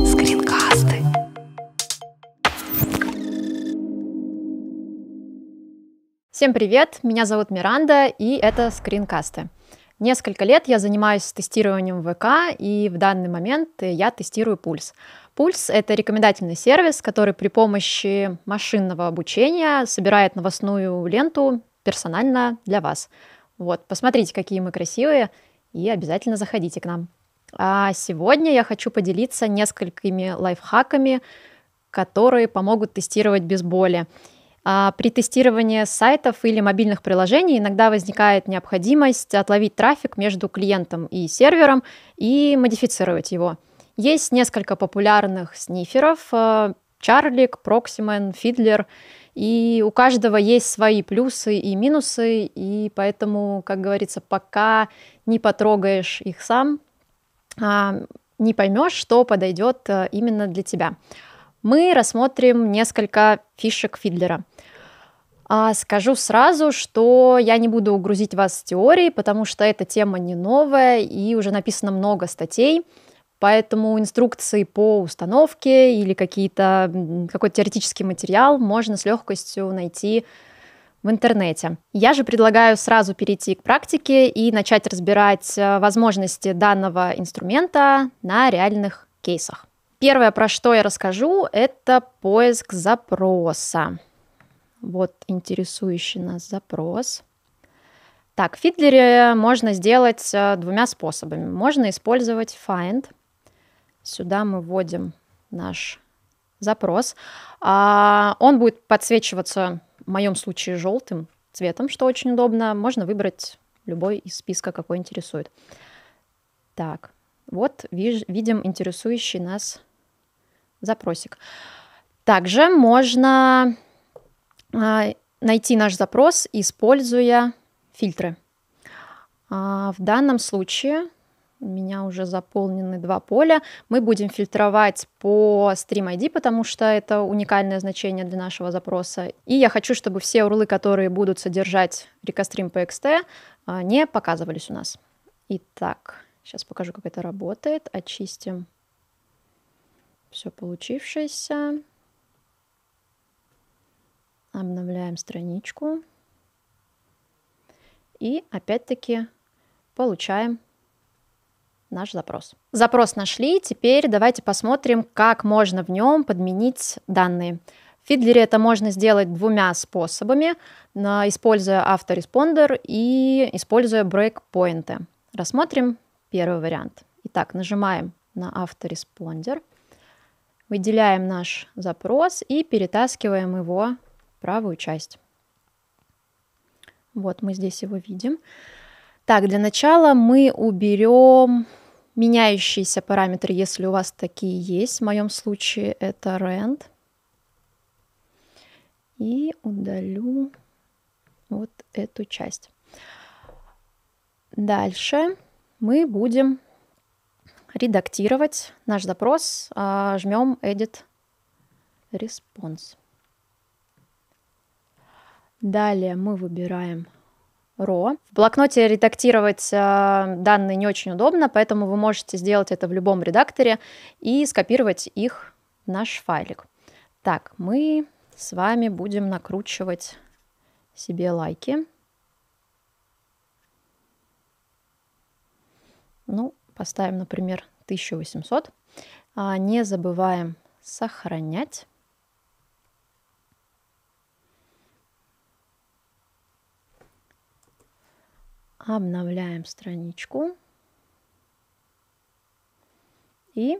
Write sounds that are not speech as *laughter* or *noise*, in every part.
Скринкасты. Всем привет, меня зовут Миранда, и это Скринкасты. Несколько лет я занимаюсь тестированием ВК, и в данный момент я тестирую пульс. Пульс — это рекомендательный сервис, который при помощи машинного обучения собирает новостную ленту персонально для вас. Вот, посмотрите, какие мы красивые, и обязательно заходите к нам. А сегодня я хочу поделиться несколькими лайфхаками, которые помогут тестировать без боли. А при тестировании сайтов или мобильных приложений иногда возникает необходимость отловить трафик между клиентом и сервером и модифицировать его. Есть несколько популярных сниферов э, – Чарлик, Проксимен, Фидлер – и у каждого есть свои плюсы и минусы, и поэтому, как говорится, пока не потрогаешь их сам, а, не поймешь, что подойдет э, именно для тебя. Мы рассмотрим несколько фишек Фидлера. А, скажу сразу, что я не буду грузить вас теорией, потому что эта тема не новая и уже написано много статей – Поэтому инструкции по установке или какие-то, какой-то теоретический материал можно с легкостью найти в интернете. Я же предлагаю сразу перейти к практике и начать разбирать э, возможности данного инструмента на реальных кейсах. Первое, про что я расскажу, это поиск запроса. Вот интересующий нас запрос. Так, в Фидлере можно сделать э, двумя способами. Можно использовать find – Сюда мы вводим наш запрос. А, он будет подсвечиваться, в моем случае, желтым цветом, что очень удобно. Можно выбрать любой из списка, какой интересует. Так, вот видим интересующий нас запросик. Также можно а, найти наш запрос, используя фильтры. А, в данном случае у меня уже заполнены два поля. Мы будем фильтровать по Stream ID, потому что это уникальное значение для нашего запроса. И я хочу, чтобы все урлы, которые будут содержать рекострим PXT, а, не показывались у нас. Итак, сейчас покажу, как это работает. Очистим все получившееся. Обновляем страничку. И опять-таки получаем наш запрос. Запрос нашли, теперь давайте посмотрим, как можно в нем подменить данные. В Фидлере это можно сделать двумя способами, используя автореспондер и используя брейкпоинты. Рассмотрим первый вариант. Итак, нажимаем на автореспондер, выделяем наш запрос и перетаскиваем его в правую часть. Вот мы здесь его видим. Так, для начала мы уберем меняющиеся параметры, если у вас такие есть. В моем случае это rand. И удалю вот эту часть. Дальше мы будем редактировать наш запрос. А, жмем Edit Response. Далее мы выбираем ро. В блокноте редактировать э, данные не очень удобно, поэтому вы можете сделать это в любом редакторе и скопировать их в наш файлик. Так, мы с вами будем накручивать себе лайки. Ну, поставим, например, 1800. А, не забываем сохранять. обновляем страничку. И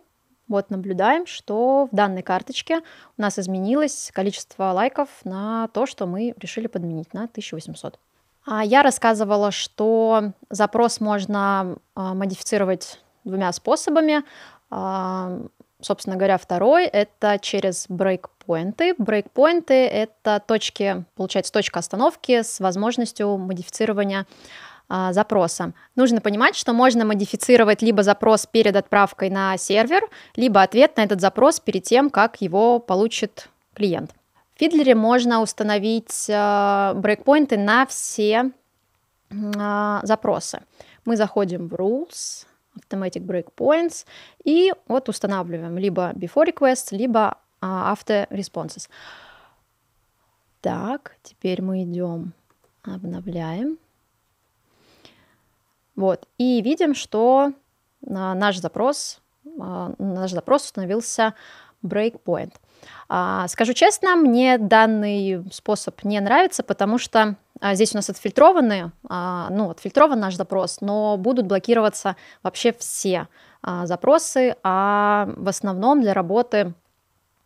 вот наблюдаем, что в данной карточке у нас изменилось количество лайков на то, что мы решили подменить на 1800. А я рассказывала, что запрос можно а, модифицировать двумя способами. А, собственно говоря, второй — это через брейкпоинты. Брейкпоинты — это точки, получается, точка остановки с возможностью модифицирования а, запросом. Нужно понимать, что можно модифицировать либо запрос перед отправкой на сервер, либо ответ на этот запрос перед тем, как его получит клиент. В Фидлере можно установить э, брейкпоинты на все а, запросы. Мы заходим в Rules, Automatic Breakpoints, и вот устанавливаем либо Before Requests, либо а, After Responses. Так, теперь мы идем, обновляем. Вот. И видим, что а, наш запрос, а, наш запрос установился breakpoint. А, скажу честно, мне данный способ не нравится, потому что здесь у нас отфильтрованы, ну, отфильтрован наш запрос, но будут блокироваться вообще все запросы, а в основном для работы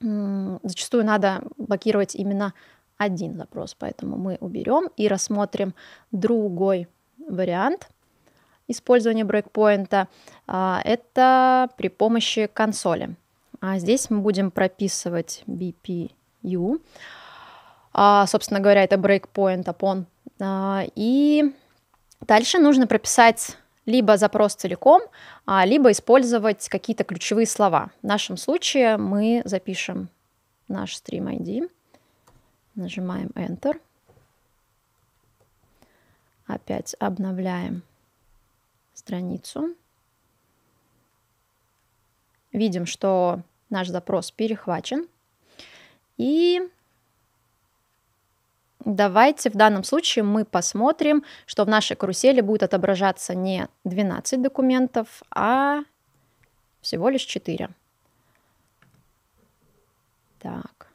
зачастую надо блокировать именно один запрос, поэтому мы уберем и рассмотрим другой вариант – использования брейкпоинта, а, это при помощи консоли. А здесь мы будем прописывать BPU. А, собственно говоря, это breakpoint upon. А, и дальше нужно прописать либо запрос целиком, а, либо использовать какие-то ключевые слова. В нашем случае мы запишем наш stream ID, нажимаем Enter, опять обновляем страницу. Видим, что наш запрос перехвачен. И давайте в данном случае мы посмотрим, что в нашей карусели будет отображаться не 12 документов, а всего лишь 4. Так,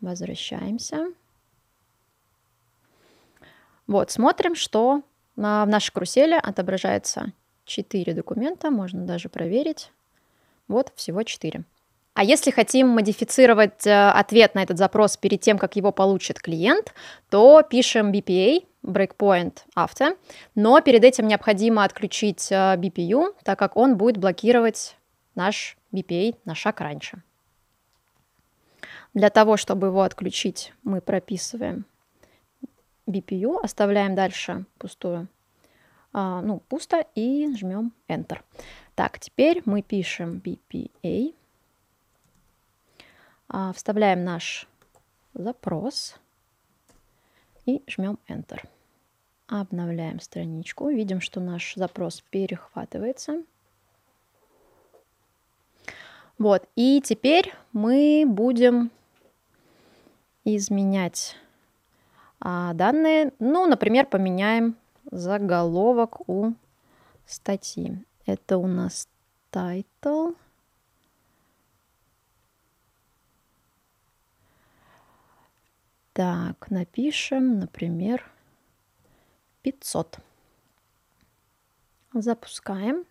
возвращаемся. Вот, смотрим, что в нашей карусели отображается четыре документа, можно даже проверить. Вот всего четыре А если хотим модифицировать э, ответ на этот запрос перед тем, как его получит клиент, то пишем BPA, Breakpoint After, но перед этим необходимо отключить э, BPU, так как он будет блокировать наш BPA на шаг раньше. Для того, чтобы его отключить, мы прописываем BPU, оставляем дальше пустую а, ну, пусто, и жмем Enter. Так, теперь мы пишем BPA, а, вставляем наш запрос и жмем Enter. Обновляем страничку, видим, что наш запрос перехватывается. Вот, и теперь мы будем изменять а, данные. Ну, например, поменяем заголовок у статьи. Это у нас title. Так, напишем, например, 500. Запускаем.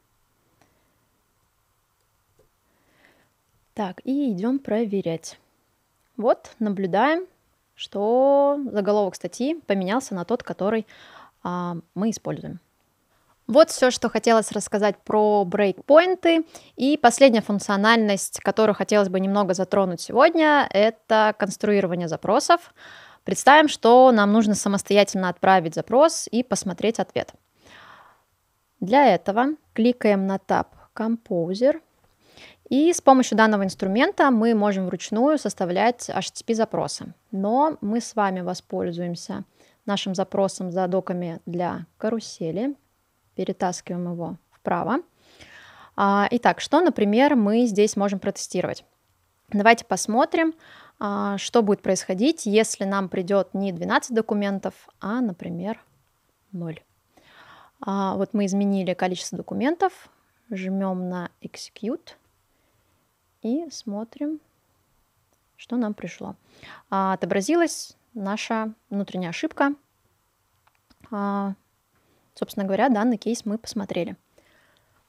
Так, и идем проверять. Вот, наблюдаем, что заголовок статьи поменялся на тот, который а, мы используем. Вот все, что хотелось рассказать про брейкпоинты. И последняя функциональность, которую хотелось бы немного затронуть сегодня, это конструирование запросов. Представим, что нам нужно самостоятельно отправить запрос и посмотреть ответ. Для этого кликаем на таб Composer, и с помощью данного инструмента мы можем вручную составлять HTTP-запросы. Но мы с вами воспользуемся нашим запросом за доками для карусели. Перетаскиваем его вправо. А, итак, что, например, мы здесь можем протестировать? Давайте посмотрим, а, что будет происходить, если нам придет не 12 документов, а, например, 0. А, вот мы изменили количество документов, жмем на Execute и смотрим, что нам пришло. Отобразилось наша внутренняя ошибка. А, собственно говоря, данный кейс мы посмотрели.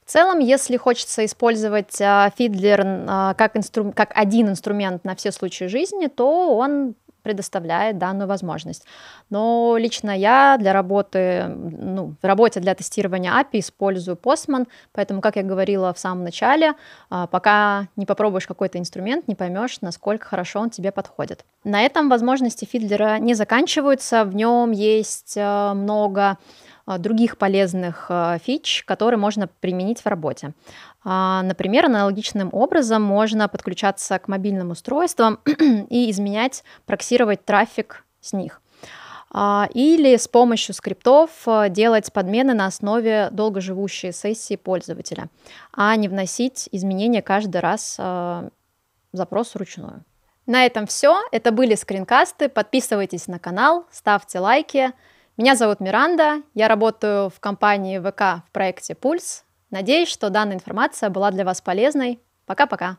В целом, если хочется использовать а, фидлер а, как, инстру... как один инструмент на все случаи жизни, то он предоставляет данную возможность. Но лично я для работы, ну, в работе для тестирования API использую Postman, поэтому, как я говорила в самом начале, а, пока не попробуешь какой-то инструмент, не поймешь, насколько хорошо он тебе подходит. На этом возможности Фидлера не заканчиваются, в нем есть э, много а, других полезных а, фич, которые можно применить в работе. А, например, аналогичным образом можно подключаться к мобильным устройствам *clears throat* и изменять, проксировать трафик с них или с помощью скриптов делать подмены на основе долгоживущей сессии пользователя, а не вносить изменения каждый раз запрос вручную. На этом все. Это были скринкасты. Подписывайтесь на канал, ставьте лайки. Меня зовут Миранда, я работаю в компании ВК в проекте «Пульс». Надеюсь, что данная информация была для вас полезной. Пока-пока!